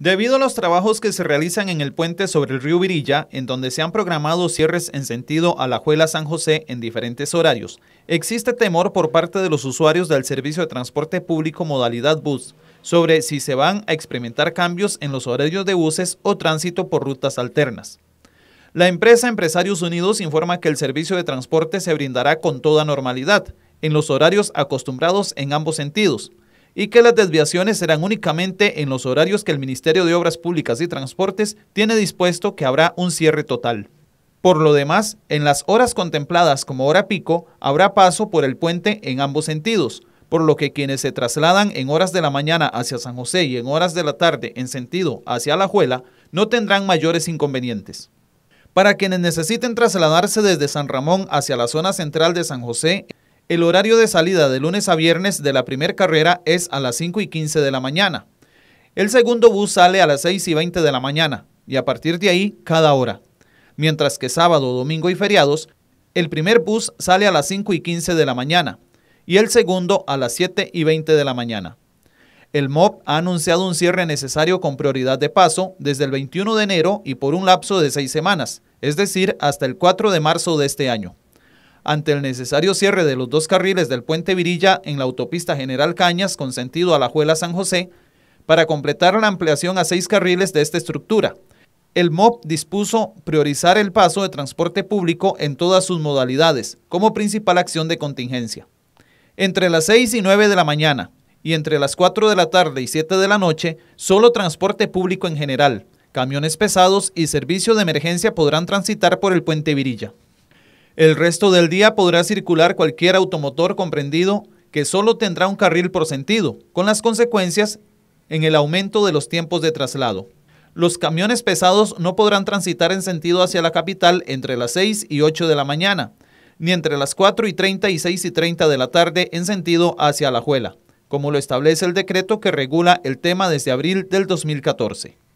Debido a los trabajos que se realizan en el puente sobre el río Virilla, en donde se han programado cierres en sentido a la Juela san José en diferentes horarios, existe temor por parte de los usuarios del servicio de transporte público modalidad bus sobre si se van a experimentar cambios en los horarios de buses o tránsito por rutas alternas. La empresa Empresarios Unidos informa que el servicio de transporte se brindará con toda normalidad, en los horarios acostumbrados en ambos sentidos, y que las desviaciones serán únicamente en los horarios que el Ministerio de Obras Públicas y Transportes tiene dispuesto que habrá un cierre total. Por lo demás, en las horas contempladas como hora pico, habrá paso por el puente en ambos sentidos, por lo que quienes se trasladan en horas de la mañana hacia San José y en horas de la tarde en sentido hacia La Alajuela no tendrán mayores inconvenientes. Para quienes necesiten trasladarse desde San Ramón hacia la zona central de San José, el horario de salida de lunes a viernes de la primera carrera es a las 5 y 15 de la mañana. El segundo bus sale a las 6 y 20 de la mañana y a partir de ahí cada hora. Mientras que sábado, domingo y feriados, el primer bus sale a las 5 y 15 de la mañana y el segundo a las 7 y 20 de la mañana. El MOB ha anunciado un cierre necesario con prioridad de paso desde el 21 de enero y por un lapso de seis semanas, es decir, hasta el 4 de marzo de este año ante el necesario cierre de los dos carriles del puente Virilla en la autopista General Cañas con sentido a la Juela San José para completar la ampliación a seis carriles de esta estructura. El MOP dispuso priorizar el paso de transporte público en todas sus modalidades como principal acción de contingencia. Entre las 6 y 9 de la mañana y entre las 4 de la tarde y 7 de la noche, solo transporte público en general, camiones pesados y servicio de emergencia podrán transitar por el puente Virilla. El resto del día podrá circular cualquier automotor comprendido que solo tendrá un carril por sentido, con las consecuencias en el aumento de los tiempos de traslado. Los camiones pesados no podrán transitar en sentido hacia la capital entre las 6 y 8 de la mañana, ni entre las 4 y 30 y 6 y 30 de la tarde en sentido hacia la Juela, como lo establece el decreto que regula el tema desde abril del 2014.